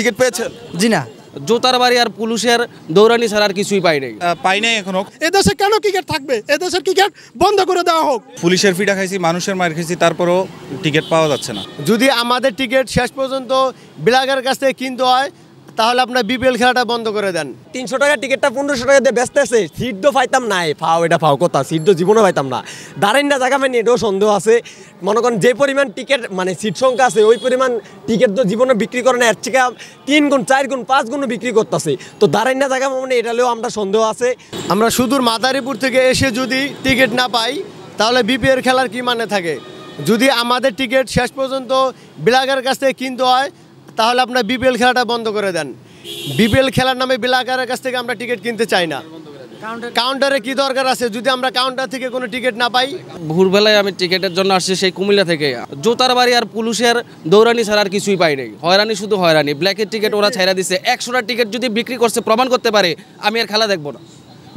Ticket পেয়েছেন জি না জোতার বাড়ি আর পুলিশের দৌড়ানি ছাড়া আর কিছুই পাই নাই পাই নাই এখনো এদেশে কেন ক্রিকেট থাকবে এদেশের ক্রিকেট বন্ধ করে দেওয়া হোক পুলিশের ফিটা খাইছি মানুষের মার খাইছি তারপরও টিকিট পাওয়া যাচ্ছে না যদি আমাদের টিকিট শেষ পর্যন্ত বিলাগের কাছ থেকে কিনতে হয় তাহলে আপনার বিপিএল খেলাটা বন্ধ করে দেন তিনশো টাকা টিকিটটা পনেরোশো টাকা দিয়ে ব্যস্ত সিট সিদ্ধ পাইতাম না ফাও এটা ফাও কথা সিট তো জীবনে পাইতাম না না জায়গা মানে এটাও সন্দেহ আছে মনে করেন যে পরিমাণ টিকিট মানে সিট সংখ্যা আছে ওই পরিমাণ টিকিট তো জীবনে বিক্রি করে না এর থেকে তিন গুণ চার গুণ পাঁচ গুণ বিক্রি করতেছে তো না জায়গা মানে এটালেও আমরা সন্দেহ আছে আমরা সুদূর মাদারীপুর থেকে এসে যদি টিকিট না পাই তাহলে বিপিএল খেলার কি মানে থাকে যদি আমাদের টিকিট শেষ পর্যন্ত বিলাগের কাছ থেকে কিনতে হয় তাহলে আপনার বিপিএল খেলাটা বন্ধ করে দেন বিপিএল খেলার নামে বিলাকারের কাছ থেকে আমরা টিকিট কিনতে চাই না কাউন্টারে কি দরকার আছে যদি আমরা কাউন্টার থেকে কোনো টিকিট না পাই ভোরবেলায় আমি টিকিটের জন্য আসছি সেই কুমিল্লা থেকে জোতার বাড়ি আর পুলিশের দৌড়ানি ছাড়া আর কিছুই পাই নাই হয়রানি শুধু হয়রানি ব্ল্যাকের টিকিট ওরা ছাইরা দিছে একশোটা টিকিট যদি বিক্রি করছে প্রমাণ করতে পারে আমি আর খেলা দেখবো না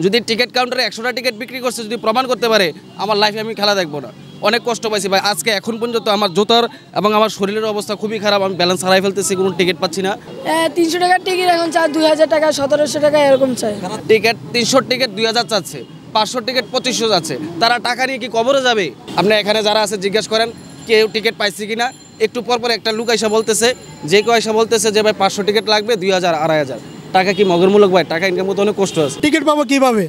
যদি টিকিট কাউন্টারে একশোটা টিকিট বিক্রি করছে যদি প্রমাণ করতে পারে আমার লাইফে আমি খেলা দেখবো না অনেক কষ্ট পাইছি ভাই আজকে এখন পর্যন্ত আমার জুতার এবং আমার শরীরের অবস্থা খুবই খারাপ আমি ব্যালেন্স হারাই ফেলতেছি কোনো টিকিট পাচ্ছি না হ্যাঁ, তিনশো টাকার টিকিট এখন চার দুই হাজার টাকা সতেরোশো টাকা এরকম চাই টিকিট তিনশো টিকিট দুই হাজার চাচ্ছে পাঁচশো টিকিট পঁচিশশো যাচ্ছে তারা টাকা নিয়ে কি কবরে যাবে আপনি এখানে যারা আছে জিজ্ঞেস করেন কেউ টিকিট পাইছি কিনা একটু পর পর একটা লুক আইসা বলতেছে যে কেউ আইসা বলতেছে যে ভাই পাঁচশো টিকিট লাগবে দুই হাজার আড়াই হাজার টাকা কি মগরমূলক ভাই টাকা ইনকাম করতে অনেক কষ্ট আছে টিকিট পাবো কীভাবে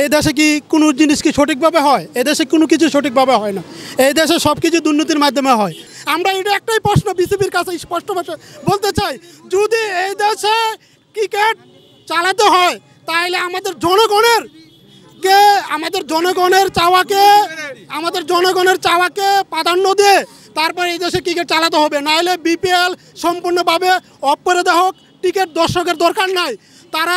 এই দেশে কি কোনো জিনিস কি সঠিকভাবে হয় এ দেশে কোনো কিছু সঠিকভাবে হয় না এই দেশে সব কিছু দুর্নীতির মাধ্যমে হয় আমরা এটা একটাই প্রশ্ন বিসিবির কাছে স্পষ্ট বলতে চাই যদি এই দেশে ক্রিকেট চালাতে হয় তাহলে আমাদের জনগণের কে আমাদের জনগণের চাওয়াকে আমাদের জনগণের চাওয়াকে প্রাধান্য দিয়ে তারপর এই দেশে ক্রিকেট চালাতে হবে নাহলে বিপিএল সম্পূর্ণভাবে অপরাধ হোক টিকিট দর্শকের দরকার নাই তারা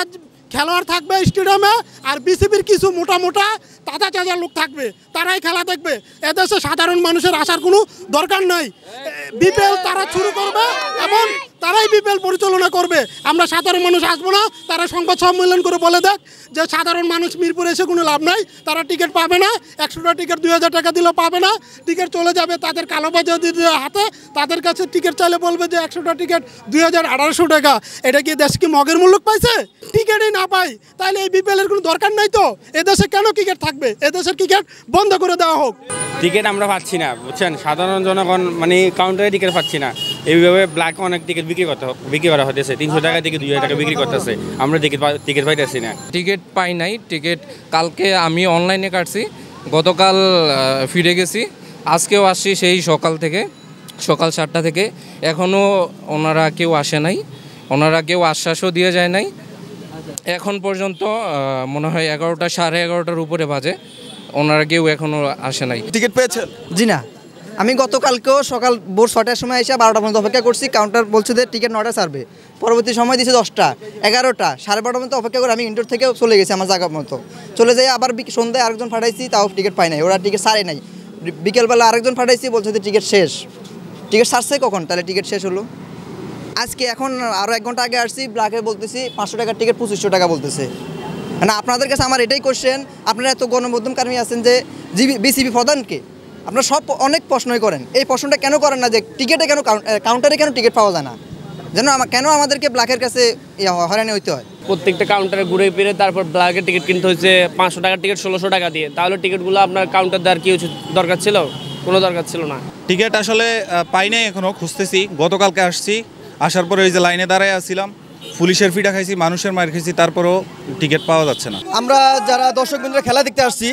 খেলোয়াড় থাকবে স্টেডিয়ামে আর বিসিবির কিছু মোটা মোটা তাজা তাজা লোক থাকবে তারাই খেলা দেখবে এদেশে সাধারণ মানুষের আসার কোনো দরকার নাই বিপিএল তারা শুরু করবে এবং তারাই বিপিএল পরিচালনা করবে আমরা সাধারণ মানুষ আসবো না তারা সংবাদ সম্মেলন করে বলে দেখ যে সাধারণ মানুষ মিরপুরে এসে কোনো লাভ নাই তারা টিকিট পাবে না একশোটা টিকিট দুই হাজার টাকা দিলেও পাবে না টিকিট চলে যাবে তাদের কালোবাজারদের হাতে তাদের কাছে টিকিট চাইলে বলবে যে একশোটা টিকিট দুই হাজার টাকা এটা কি দেশ কি মগের মূল্য পাইছে টিকিটই না পাই তাহলে এই বিপিএলের কোনো দরকার নাই তো এদেশে কেন ক্রিকেট থাকবে এদেশের ক্রিকেট বন্ধ করে দেওয়া হোক টিকিট আমরা পাচ্ছি না বুঝছেন সাধারণ জনগণ মানে কাউন্টারে টিকিট পাচ্ছি না এইভাবে ব্ল্যাক অনেক টিকিট বিক্রি করতে বিক্রি করা হতেছে তিনশো টাকা থেকে দুই টাকা বিক্রি করতেছে আমরা টিকিট টিকিট পাইতেছি না টিকিট পাই নাই টিকিট কালকে আমি অনলাইনে কাটছি গতকাল ফিরে গেছি আজকেও আসছি সেই সকাল থেকে সকাল সাতটা থেকে এখনও ওনারা কেউ আসে নাই ওনারা কেউ আশ্বাসও দিয়ে যায় নাই এখন পর্যন্ত মনে হয় এগারোটা সাড়ে এগারোটার উপরে বাজে ওনারা কেউ এখনও আসে নাই টিকিট পেয়েছেন জি না আমি গতকালকেও সকাল ভোর ছটার সময় এসে বারোটা পর্যন্ত অপেক্ষা করছি কাউন্টার বলছে যে টিকিট নটা সারবে পরবর্তী সময় দিয়েছে দশটা এগারোটা সাড়ে বারোটা পর্যন্ত অপেক্ষা করে আমি ইন্টোর থেকেও চলে গেছি আমার জায়গা মতো চলে যাই আবার সন্ধ্যায় আরেকজন ফাটাইছি তাও টিকিট পাই নাই ওরা টিকিট সারে নাই বিকেলবেলা আরেকজন ফাটাইছি বলছে যে টিকিট শেষ টিকিট সারছে কখন তাহলে টিকিট শেষ হলো আজকে এখন আরও এক ঘন্টা আগে আসছি ব্লাকে বলতেছি পাঁচশো টাকার টিকিট পঁচিশশো টাকা বলতেছে মানে আপনাদের কাছে আমার এটাই কোশ্চেন আপনারা এত গণমাধ্যমকর্মী আছেন যে জিবি বিসিবি প্রধানকে আপনার সব অনেক প্রশ্নই করেন এই প্রশ্নটা কেন করেন না যে টিকিটে কেন কাউন্টারে কেন টিকিট পাওয়া যায় না যেন কেন আমাদেরকে ব্ল্যাকের কাছে হয়রানি হইতে হয় প্রত্যেকটা কাউন্টারে ঘুরে ফিরে তারপর ব্লাকের টিকিট কিনতে হয়েছে পাঁচশো টাকার টিকিট ষোলোশো টাকা দিয়ে তাহলে টিকিটগুলো আপনার কাউন্টার দেওয়ার কি দরকার ছিল কোনো দরকার ছিল না টিকিট আসলে পাই নাই এখনও খুঁজতেছি গতকালকে আসছি আসার পরে ওই যে লাইনে দাঁড়ায় আসছিলাম পুলিশের ফিটা খাইছি মানুষের মার খাইছি তারপরেও টিকিট পাওয়া যাচ্ছে না আমরা যারা দর্শক বিন্দুরা খেলা দেখতে আসছি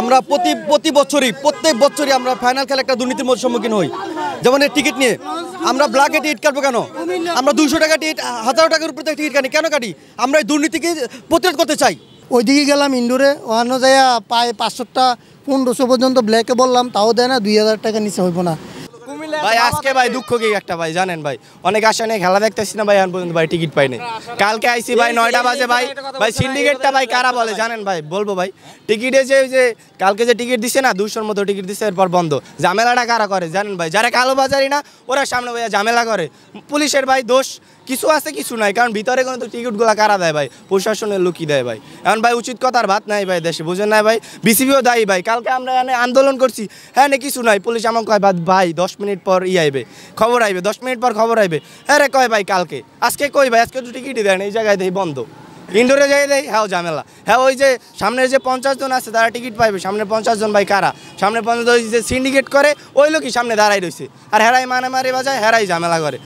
আমরা প্রতি প্রতি বছরই প্রত্যেক বছরই আমরা ফাইনাল খেলা একটা দুর্নীতির মধ্যে সম্মুখীন হই যেমন এই টিকিট নিয়ে আমরা ব্ল্যাকে টিকিট কাটবো কেন আমরা দুইশো টাকা টিকিট হাজারো টাকার উপরে টিকিট কাটি কেন কাটি আমরা এই দুর্নীতিকে প্রতিরোধ করতে চাই ওইদিকে গেলাম ইন্দোরে ওখানে যাইয়া প্রায় পাঁচশোটা পনেরোশো পর্যন্ত ব্ল্যাকে বললাম তাও দেয় না দুই হাজার টাকা নিচে হইব না ভাই আচ্ছা, আজকে ভাই দুঃখ কি একটা ভাই জানেন ভাই অনেক আশা নিয়ে খেলা দেখতেছি না ভাই এখন পর্যন্ত ভাই টিকিট পাইনি আচ্ছা, আচ্ছা। কালকে আইসি ভাই নয়টা বাজে ভাই ভাই সিন্ডিকেটটা ভাই কারা বলে জানেন ভাই বলবো ভাই টিকিটে যে যে কালকে যে টিকিট দিছে না দুশোর মতো টিকিট দিছে এরপর বন্ধ ঝামেলাটা কারা করে জানেন ভাই যারা কালো বাজারি না ওরা সামনে ভাইয়া ঝামেলা করে পুলিশের ভাই দোষ কিছু আছে কিছু নাই কারণ ভিতরে কোনো তো টিকিটগুলো কারা দেয় ভাই প্রশাসনের লুকি দেয় ভাই এখন ভাই উচিত কথার ভাত নাই ভাই দেশে বুঝেন নাই ভাই বিসিবিও দায়ী ভাই কালকে আমরা এখানে আন্দোলন করছি হ্যাঁ কিছু নাই পুলিশ আমাকে ভাই দশ মিনিট পর পর ই আইবে খবর আইবে দশ মিনিট পর খবর আইবে আরে কয় ভাই কালকে আজকে কই ভাই আজকে তো টিকিটই দেয় না এই জায়গায় দেয় বন্ধ ইন্ডোরে যাই দেয় হ্যাঁ ঝামেলা হ্যাঁ ওই যে সামনে যে পঞ্চাশ জন আছে তারা টিকিট পাইবে সামনে পঞ্চাশ জন ভাই কারা সামনে পঞ্চাশ জন যে সিন্ডিকেট করে ওই লোকই সামনে দাঁড়াই রয়েছে আর হেরাই মারে বাজায় হেরাই ঝামেলা করে